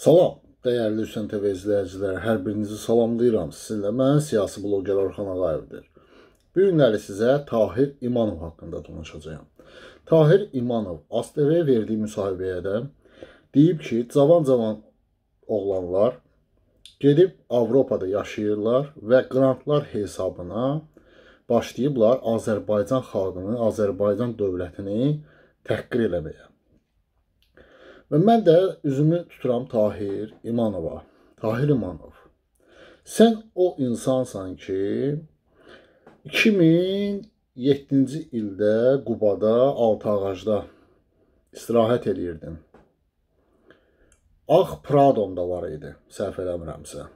Salam, dəyərli Hüseyn TV izləyicilər, hər birinizi salamlayıram. Sizinlə mən siyasi bloger Orxan Ağayevdir. Bu günləri sizə Tahir İmanov haqqında danışacağam. Tahir İmanov ASTV-yə verdiyi müsahibədə deyib ki, cavan-cavan oğlanlar gedib Avropada yaşayırlar və qrantlar hesabına başlayıblar Azərbaycan xalqını, Azərbaycan dövlətini təhqir eləməyə. Və mən də üzümü tuturam Tahir İmanova. Tahir İmanov. Sən o insansan ki, 2007-ci ildə Qubada Altağacda istirahət eləyirdin. Ağ Pradom da var idi, səhv eləmirəmsə.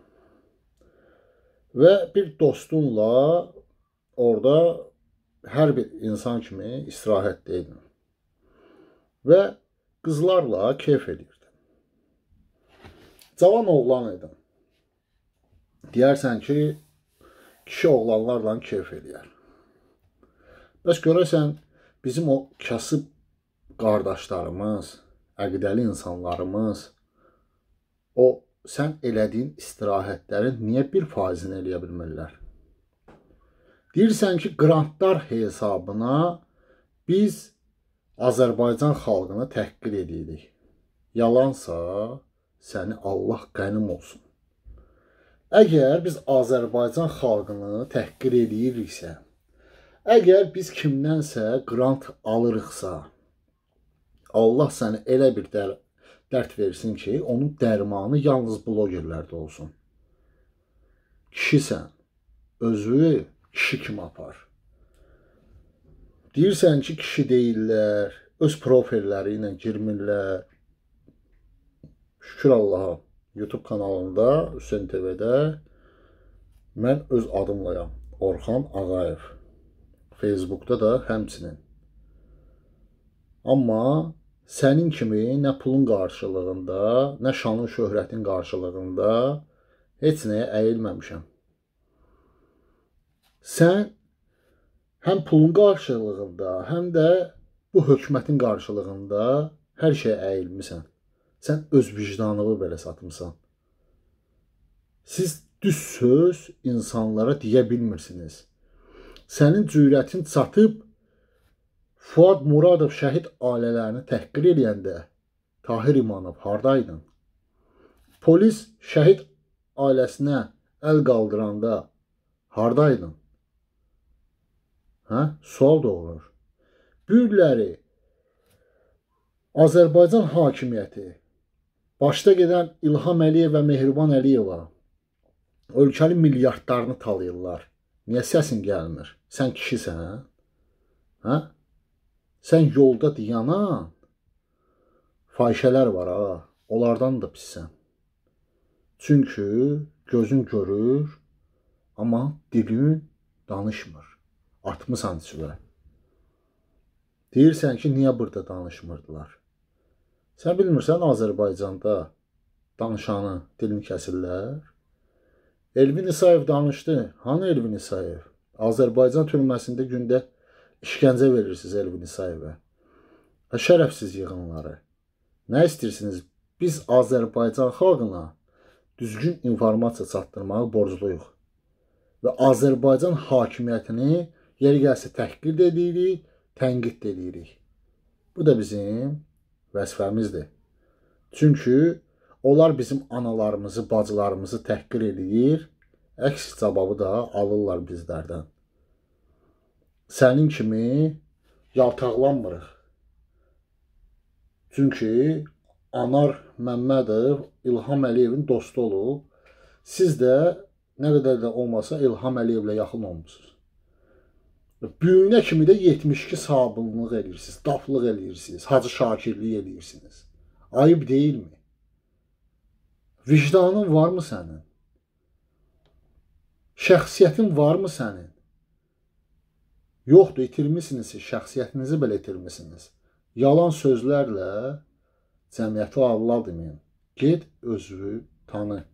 Və bir dostunla orada hər bir insan kimi istirahətdə idin. Və qızlarla kef edirdi. Cavan oğlan idim. Deyərsən ki, kişi oğlanlarla kef eləyər. Bəs görəsən, bizim o kasıb qardaşlarımız, əqdəli insanlarımız o sən elədiyin istirahətlərin niyə bir faizini eləyə bilmirlər? Deyirsən ki, qrantlar hesabına biz Azərbaycan xalqına təhqir edirik. Yalansa, səni Allah qənim olsun. Əgər biz Azərbaycan xalqını təhqir ediriksə, əgər biz kimdənsə qrant alırıqsa, Allah səni elə bir dər dərd versin ki, onun dərmanı yalnız blogerlərdə olsun. Kişisən, özü kişi kimi apar. Deyirsən ki, kişi deyirlər, öz profilləri ilə girmirlər. Şükür Allaha, YouTube kanalında, Hüseyin TV-də mən öz adımlayam, Orxan Ağayev. Facebookda da həmçinin. Amma sənin kimi nə pulun qarşılığında, nə şanın şöhrətin qarşılığında heç nəyə əyilməmişəm. Sən həm pulun qarşılığında, həm də bu hökumətin qarşılığında hər şeyə əyilmisən. Sən öz vicdanını belə satmısan. Siz düz söz insanlara deyə bilmirsiniz. Sənin cürətin çatıb Fuad Muradov şəhid ailələrini təhqir edəndə Tahir İmanov hardaydın? Polis şəhid ailəsinə əl qaldıranda hardaydın? Hə? Sual doğurur. Bürləri Azərbaycan hakimiyyəti başda gedən İlham Əliyev və Mehriban Əliyeva ölkənin milyardlarını talayırlar. Niyə səsin gəlmir? Sən kişisən, hə? hə? Sən yolda dayanan fahişələr var ha. Onlardan da pissən. Çünki gözün görür, amma dilin danışmır atmısan çölə. Deyirsən ki, niyə burada danışmırdılar? Sən bilmirsən Azərbaycanda danışanı dilini kəsirlər? Elvin İsayev danışdı. Hanı Elvin İsayev? Azərbaycan türməsində gündə işgəncə verirsiniz Elvin İsayevə. Hə, şərəfsiz yığınları. Nə istəyirsiniz? Biz Azərbaycan xalqına düzgün informasiya çatdırmağı borcluyuq və Azərbaycan hakimiyyətini Yeri gəlsə təhqir də edirik, tənqid də edirik. Bu da bizim vəzifəmizdir. Çünki onlar bizim analarımızı, bacılarımızı təhqir edir, əks cavabı da alırlar bizlərdən. Sənin kimi yaltaqlanmırıq. Çünki Anar Məmmədov İlham Əliyevin dostu olub. Siz də nə qədər də olmasa İlham Əliyevlə yaxın olmusunuz. Büyünə kimi də 72 sabunluq eləyirsiniz, daflıq eləyirsiniz, hacı şakirlik eləyirsiniz. Ayıb deyilmi? Vicdanın varmı sənin? Şəxsiyyətin varmı sənin? Yoxdur, itirmisiniz, şəxsiyyətinizi belə itirmisiniz. Yalan sözlərlə cəmiyyəti Allah deməyin. Get özünü tanı.